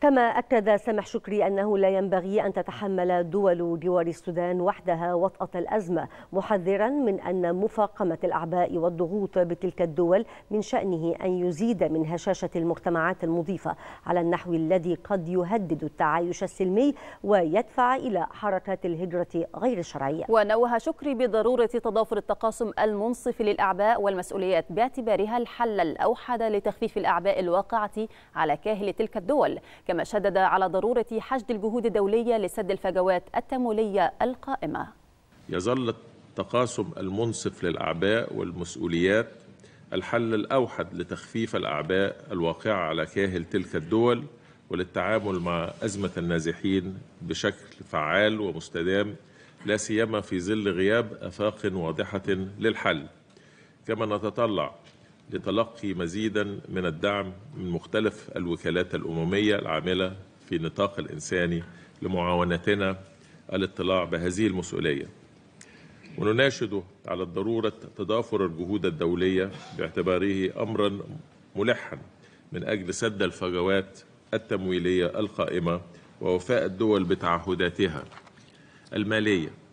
كما أكد سامح شكري أنه لا ينبغي أن تتحمل دول جوار السودان وحدها وطأة الأزمة محذرا من أن مفاقمة الأعباء والضغوط بتلك الدول من شأنه أن يزيد من هشاشة المجتمعات المضيفة على النحو الذي قد يهدد التعايش السلمي ويدفع إلى حركات الهجرة غير الشرعية ونوه شكري بضرورة تضافر التقاسم المنصف للأعباء والمسؤوليات باعتبارها الحل الأوحد لتخفيف الأعباء الواقعة على كاهل تلك الدول كما شدد على ضرورة حشد الجهود الدولية لسد الفجوات التمويلية القائمة يظل التقاسم المنصف للأعباء والمسؤوليات الحل الأوحد لتخفيف الأعباء الواقعة على كاهل تلك الدول وللتعامل مع أزمة النازحين بشكل فعال ومستدام لا سيما في ظل غياب آفاق واضحة للحل كما نتطلع لتلقي مزيدا من الدعم من مختلف الوكالات الأممية العاملة في النطاق الإنساني لمعاونتنا الاطلاع بهذه المسؤولية ونناشد على ضرورة تضافر الجهود الدولية باعتباره أمرا ملحا من أجل سد الفجوات التمويلية القائمة ووفاء الدول بتعهداتها المالية